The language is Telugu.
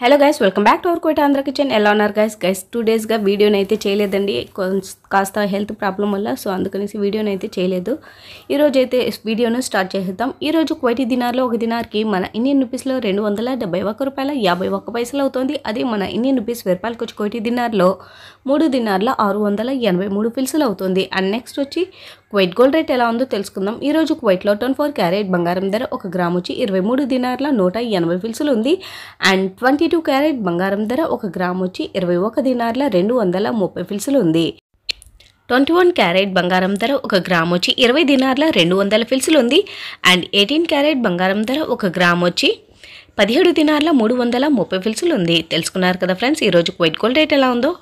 hello guys welcome back to our Kota Andhra kitchen ఎలా ఉన్నారు గైస్ గైస్ టూ డేస్గా వీడియోని అయితే చేయలేదండి కాస్త హెల్త్ ప్రాబ్లం వల్ల సో అందుకనేసి వీడియోని అయితే చేయలేదు ఈరోజు అయితే వీడియోను స్టార్ట్ చేసేద్దాం ఈరోజు కోటి దినార్లో ఒక దినార్కి మన ఇండియన్ రూపీస్లో రెండు వందల డెబ్బై ఒక్క రూపాయల యాభై ఒక్క పైసలు అవుతుంది అదే మన ఇండియన్ రూపీస్ వెరపాలకు వచ్చి కోటి దినార్లో మూడు దినార్ల ఆరు వందల ఎనభై మూడు పిల్సలు అవుతుంది అండ్ నెక్స్ట్ వచ్చి క్వైట్ గోల్డ్ రేట్ ఎలా ఉందో తెలుసుకుందాం ఈరోజు క్వైట్లో టోన్ ఫోర్ క్యారెట్ బంగారం ధర ఒక గ్రామ్ వచ్చి ఇరవై మూడు దినార్ల నూట ఎనభై పిల్సలు ఉంది అండ్ ట్వంటీ ఇరవై టూ క్యారెట్ బంగారం ధర ఒక గ్రామ్ వచ్చి ఇరవై ఒక దినార్ల రెండు వందల ముప్పై ఫిల్సులు ఉంది ట్వంటీ వన్ క్యారెట్ బంగారం ధర ఒక గ్రామ్ వచ్చి ఇరవై దినార్ల రెండు వందల ఫిల్సులు ఉంది అండ్ ఎయిటీన్ క్యారెట్ బంగారం ధర ఒక గ్రామ్ వచ్చి పదిహేడు దినార్ల మూడు వందల ముప్పై ఫిల్సులు ఉంది తెలుసుకున్నారు కదా ఫ్రెండ్స్ ఈరోజు వైట్ గోల్డ్ రేట్ ఎలా ఉందో